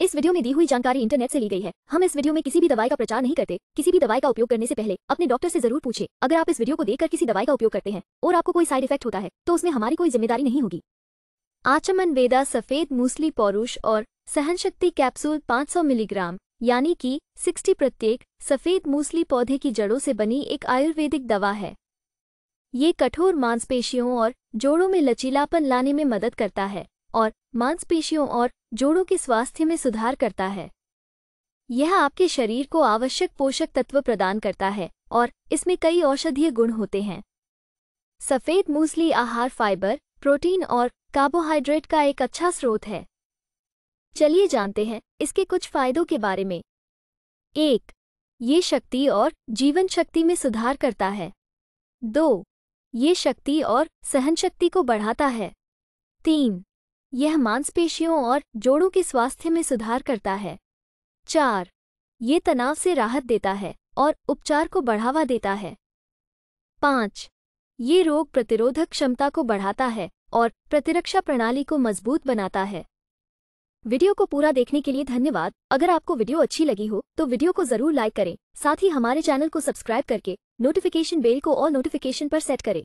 इस वीडियो में दी हुई जानकारी इंटरनेट से ली गई है हम इस वीडियो में किसी भी दवाई का प्रचार नहीं करते किसी भी दवाई का उपयोग करने से पहले अपने डॉक्टर से जरूर पूछे अगर आप इस वीडियो को देखकर किसी दवाई का उपयोग करते हैं और आपको कोई साइड इफेक्ट होता है तो उसमें हमारी कोई जिम्मेदारी नहीं होगी आचमन वेदा सफेद मूसली पौरुष और शक्ति कैप्सूल पाँच मिलीग्राम यानी कि सिक्सटी प्रत्येक सफेद मूसली पौधे की जड़ों से बनी एक आयुर्वेदिक दवा है ये कठोर मांसपेशियों और जोड़ों में लचीलापन लाने में मदद करता है और मांसपेशियों और जोड़ों के स्वास्थ्य में सुधार करता है यह आपके शरीर को आवश्यक पोषक तत्व प्रदान करता है और इसमें कई औषधीय गुण होते हैं सफ़ेद मूसली आहार फाइबर प्रोटीन और कार्बोहाइड्रेट का एक अच्छा स्रोत है चलिए जानते हैं इसके कुछ फायदों के बारे में एक ये शक्ति और जीवन शक्ति में सुधार करता है दो ये शक्ति और सहन शक्ति को बढ़ाता है तीन यह मांसपेशियों और जोड़ों के स्वास्थ्य में सुधार करता है चार ये तनाव से राहत देता है और उपचार को बढ़ावा देता है पाँच ये रोग प्रतिरोधक क्षमता को बढ़ाता है और प्रतिरक्षा प्रणाली को मजबूत बनाता है वीडियो को पूरा देखने के लिए धन्यवाद अगर आपको वीडियो अच्छी लगी हो तो वीडियो को जरूर लाइक करें साथ ही हमारे चैनल को सब्सक्राइब करके नोटिफिकेशन बेल को और नोटिफिकेशन पर सेट करें